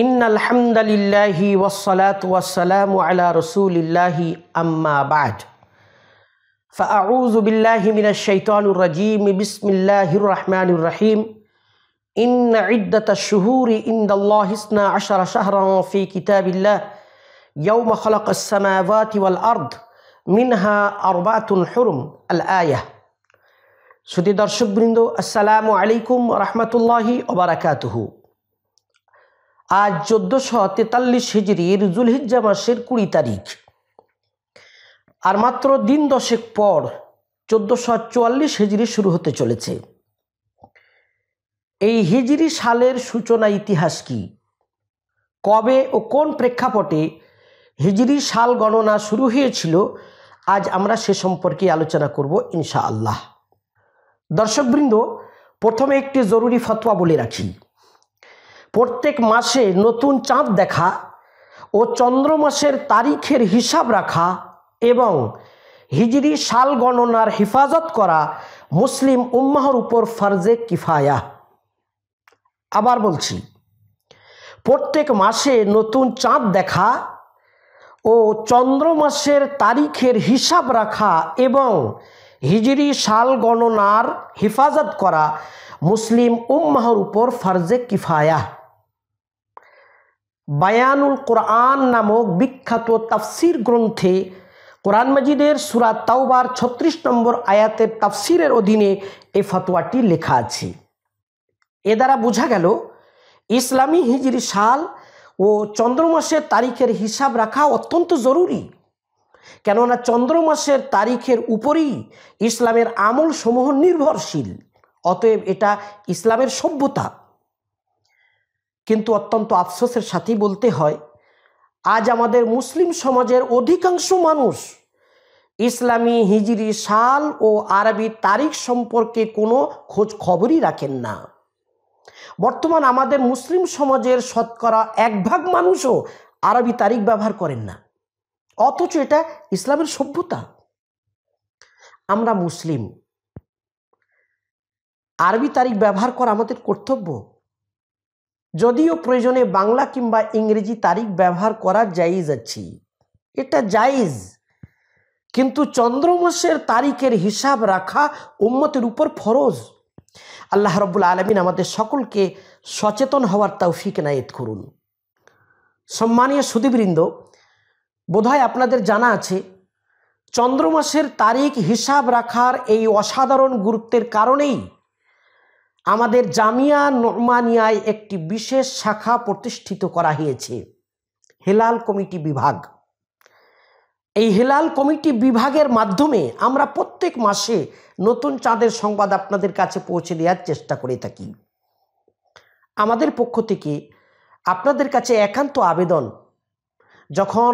إن الحمد لله والصلاة والسلام على رسول الله أما بعد فأعوذ بالله من الشيطان الرجيم بسم الله الرحمن الرحيم إن عدة الشهور عند الله اثنا عشر شهرا في كتاب الله يوم خلق السماوات والأرض منها أربعة حرم الآية سدي درشق السلام عليكم ورحمة الله وبركاته আজ চোদ্দোশো তেতাল্লিশ হিজড়ির জুলহিজ্জা মাসের কুড়ি তারিখ আর মাত্র দিন দশেক পর চোদ্দোশো চুয়াল্লিশ হিজড়ি শুরু হতে চলেছে এই হিজড়ি সালের সূচনা ইতিহাস কি কবে ও কোন প্রেক্ষাপটে হিজড়ি সাল গণনা শুরু হয়েছিল আজ আমরা সে সম্পর্কে আলোচনা করব ইনশা আল্লাহ দর্শকবৃন্দ প্রথমে একটি জরুরি ফতোয়া বলে রাখি প্রত্যেক মাসে নতুন চাঁদ দেখা ও চন্দ্রমাসের তারিখের হিসাব রাখা এবং হিজড়ি সাল গণনার হেফাজত করা মুসলিম উম্মাহর উপর ফার্জে কিফায়া আবার বলছি প্রত্যেক মাসে নতুন চাঁদ দেখা ও চন্দ্রমাসের তারিখের হিসাব রাখা এবং হিজড়ি সাল গণনার হেফাজত করা মুসলিম উম্মাহর উপর ফার্জে কিফায়া বায়ানুল কোরআন নামক বিখ্যাত তাফসির গ্রন্থে কোরআন মাজিদের সুরা তাওবার ছত্রিশ নম্বর আয়াতের তাফসিরের অধীনে এই ফতোয়াটি লেখা আছে এ দ্বারা বোঝা গেল ইসলামী হিজরি সাল ও চন্দ্রমাসের তারিখের হিসাব রাখা অত্যন্ত জরুরি কেননা চন্দ্রমাসের তারিখের উপরই ইসলামের আমল সমূহ নির্ভরশীল অতএব এটা ইসলামের সভ্যতা কিন্তু অত্যন্ত আফসোসের সাথেই বলতে হয় আজ আমাদের মুসলিম সমাজের অধিকাংশ মানুষ ইসলামী হিজরি সাল ও আরবি তারিখ সম্পর্কে কোনো খোঁজ খবরই রাখেন না বর্তমান আমাদের মুসলিম সমাজের শতকরা এক ভাগ মানুষও আরবি তারিখ ব্যবহার করেন না অথচ এটা ইসলামের সভ্যতা আমরা মুসলিম আরবি তারিখ ব্যবহার করা আমাদের কর্তব্য যদিও প্রয়োজনে বাংলা কিংবা ইংরেজি তারিখ ব্যবহার করা জায়েজ আছে এটা জায়েজ কিন্তু চন্দ্রমাসের তারিখের হিসাব রাখা উম্মতের উপর ফরজ আল্লাহ রব্বুল আলমিন আমাদের সকলকে সচেতন হওয়ার তৌফিক নায়েত করুন সম্মানীয় সুদীবৃন্দ বোধহয় আপনাদের জানা আছে চন্দ্রমাসের তারিখ হিসাব রাখার এই অসাধারণ গুরুত্বের কারণেই আমাদের জামিয়া নোমানিয়ায় একটি বিশেষ শাখা প্রতিষ্ঠিত করা হয়েছে হেলাল কমিটি বিভাগ এই হেলাল কমিটি বিভাগের মাধ্যমে আমরা প্রত্যেক মাসে নতুন চাঁদের সংবাদ আপনাদের কাছে পৌঁছে দেওয়ার চেষ্টা করে থাকি আমাদের পক্ষ থেকে আপনাদের কাছে একান্ত আবেদন যখন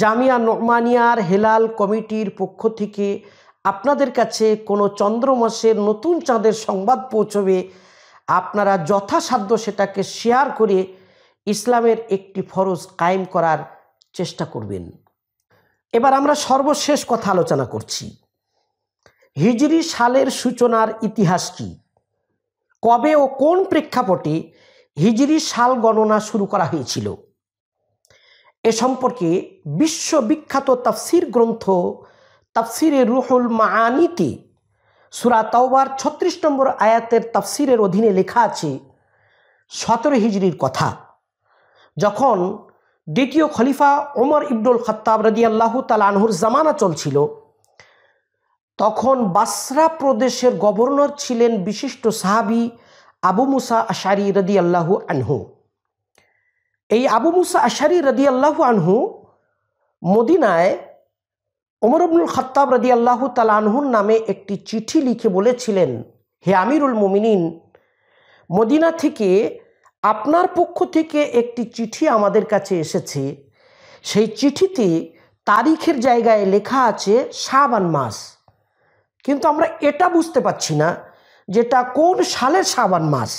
জামিয়া নোমানিয়ার হেলাল কমিটির পক্ষ থেকে আপনাদের কাছে কোনো চন্দ্রমাসের নতুন চাঁদের সংবাদ পৌঁছবে আপনারা যথাসাধ্য সেটাকে শেয়ার করে ইসলামের একটি ফরজ কায়েম করার চেষ্টা করবেন এবার আমরা সর্বশেষ কথা আলোচনা করছি হিজরি সালের সূচনার ইতিহাস কি কবে ও কোন প্রেক্ষাপটে হিজরি সাল গণনা শুরু করা হয়েছিল এ সম্পর্কে বিশ্ববিখ্যাত তাফসির গ্রন্থ তাফসিরে রুহুল মানিতে সুরা তাওবার ছত্রিশ নম্বর আয়াতের তাফসিরের অধীনে লেখা আছে সতেরো হিজড়ির কথা যখন দ্বিতীয় খলিফা ওমর ইবনুল খত্তাব রদি আল্লাহ তাল আনহুর জামানা চলছিল তখন বাসরা প্রদেশের গভর্নর ছিলেন বিশিষ্ট সাহাবি আবু মুসা আশারি রদি আল্লাহু আনহু এই আবু মুসা আশারি রদি আল্লাহু আনহু মদিনায় ওমর আব্দুল খত্তাব রাদি আল্লাহ তালানহুর নামে একটি চিঠি লিখে বলেছিলেন হে আমিরুল মুমিনিন মদিনা থেকে আপনার পক্ষ থেকে একটি চিঠি আমাদের কাছে এসেছে সেই চিঠিতে তারিখের জায়গায় লেখা আছে শাবান মাস কিন্তু আমরা এটা বুঝতে পারছি না যেটা কোন সালের শাবান মাস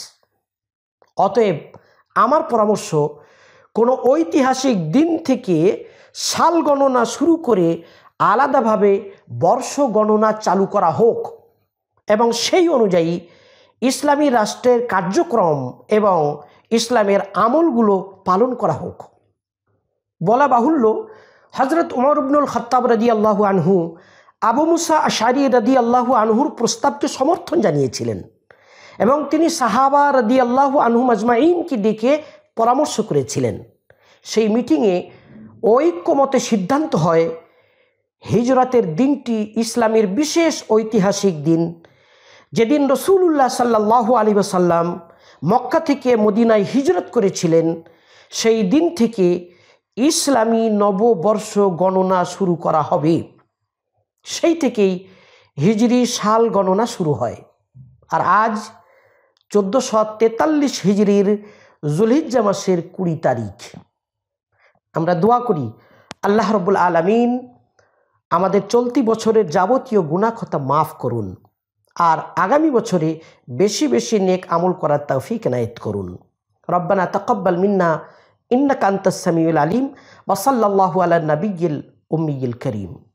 অতএব আমার পরামর্শ কোনো ঐতিহাসিক দিন থেকে সাল গণনা শুরু করে আলাদাভাবে বর্ষ গণনা চালু করা হোক এবং সেই অনুযায়ী ইসলামী রাষ্ট্রের কার্যক্রম এবং ইসলামের আমলগুলো পালন করা হোক বলা বাহুল্য হজরত উমর উবনুল খত্তাব রাজি আল্লাহু আনহু আবু মুসা আশারি রাদি আল্লাহু আনহুর প্রস্তাবকে সমর্থন জানিয়েছিলেন এবং তিনি সাহাবা রাদি আল্লাহু আনহু মজমাইনকে ডেকে পরামর্শ করেছিলেন সেই মিটিংয়ে ঐক্যমতে সিদ্ধান্ত হয় হিজরতের দিনটি ইসলামের বিশেষ ঐতিহাসিক দিন যেদিন রসুল্লাহ সাল্লাহ আলী সাল্লাম মক্কা থেকে মদিনায় হিজরত করেছিলেন সেই দিন থেকে ইসলামী নববর্ষ গণনা শুরু করা হবে সেই থেকেই হিজরি সাল গণনা শুরু হয় আর আজ চোদ্দোশো তেতাল্লিশ হিজড়ির জুলহিজ্জা মাসের কুড়ি তারিখ আমরা দোয়া করি আল্লাহ রবুল আলমিন আমাদের চলতি বছরের যাবতীয় গুণাক্ষতা মাফ করুন আর আগামী বছরে বেশি বেশি নেক আমল করার তৌফিক নায়ত করুন রব্বানা তকব্বাল মিন্না ইন্না কান্ত আলিম ওসাল্লাহ আলা নবীল উম্মিগিল করিম